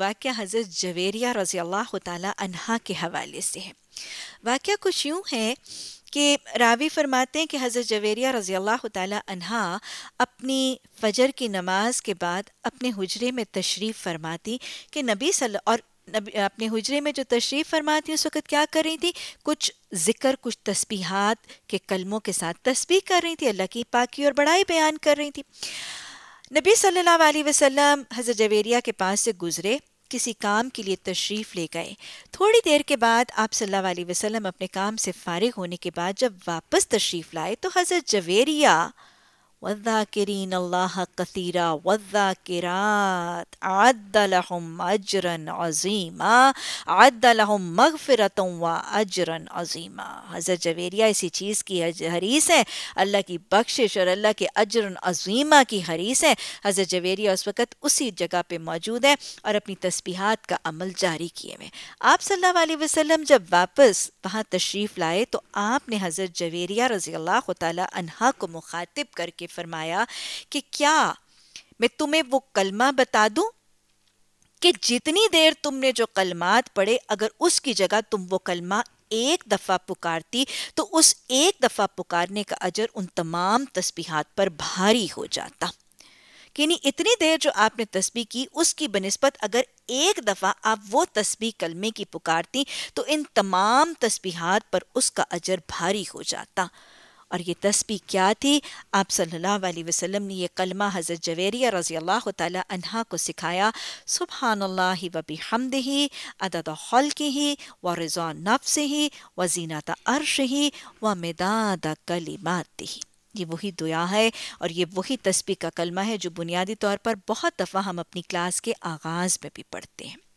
वाक़ हज़रत जवेरिया रज़ी अल्लाह तहा के हवाले से है वाक़ कुछ यूँ है कि रावी फरमाते हैं कि हज़रत जवेरिया रज़ी अल्लाह तहा अपनी फ़जर की नमाज के बाद अपने हजरे में तशरीफ़ फरमाती कि नबी सल और नबी अपने हजरे में जो तशरीफ़ फरमाती उस वक़्त क्या कर रही थी कुछ ज़िक्र कुछ तस्बीहात के कलमों के साथ तस्बी कर रही थी अल्लाह की पाकि और बड़ाई बयान कर रही थी नबी सल्लल्लाहु अलैहि वसल्लम हज़रत जवेरिया के पास से गुज़रे किसी काम के लिए तशरीफ़ ले गए थोड़ी देर के बाद आप सल्लल्लाहु अलैहि वसल्लम अपने काम से फारिग होने के बाद जब वापस तशरीफ़ लाए तो हज़रत जवेरिया वज़ाकिरीन अल्लाह कसीरा वज़ाकिरात अद्दलहुम अजरन अजीमा अद्दलहुम मगफ़िरतुम व अजरन अजीमा हज़रत जवेरिया इसी चीज़ की हरीस है अल्लाह की बख्शिश और अल्लाह के अजरन अजीमा की हरीस है हज़रत जवेरिया उस वक़्त उसी जगह पर मौजूद है और अपनी तस्बीहात का अमल जारी किए हुए आप सल्लल्लाहु अलैहि वसल्लम जब वापस वहाँ तशरीफ़ लाए तो आपने हज़रत जवेरिया रज़ी अल्लाह तला को मुखातिब करके फरमाया कि क्या मैं तुम्हें वो कलमा बता दूं कि जितनी देर तुमने जो कलमात पढ़े अगर उसकी जगह तुम वो कलमा एक दफ़ा पुकारती तो उस एक दफ़ा पुकारने का अजर उन तमाम तस्बीहात पर भारी हो जाता यानी इतनी देर जो आपने तस्बी की उसकी बनस्बत अगर एक दफ़ा आप वो तस्बी कलमे की पुकारती तो इन तमाम तस्बीहात पर उसका अजर भारी हो जाता और ये तस्बी क्या थी आप सल्लल्लाहु अलैहि वसल्लम ने यह कलमा हज़रत जवेरिया रज़ी अल्लाह तहा को सिखाया सुबहानल्ला वबी हमद ही अदद हल की ही व रज़ा नफ्स ही व जीनत अर्श ही व मदाद कलिमात ही ये वही दुआ है और ये वही तस्बी का कलमा है जो बुनियादी तौर पर बहुत दफ़ा हम अपनी क्लास के आगाज़ में भी पढ़ते हैं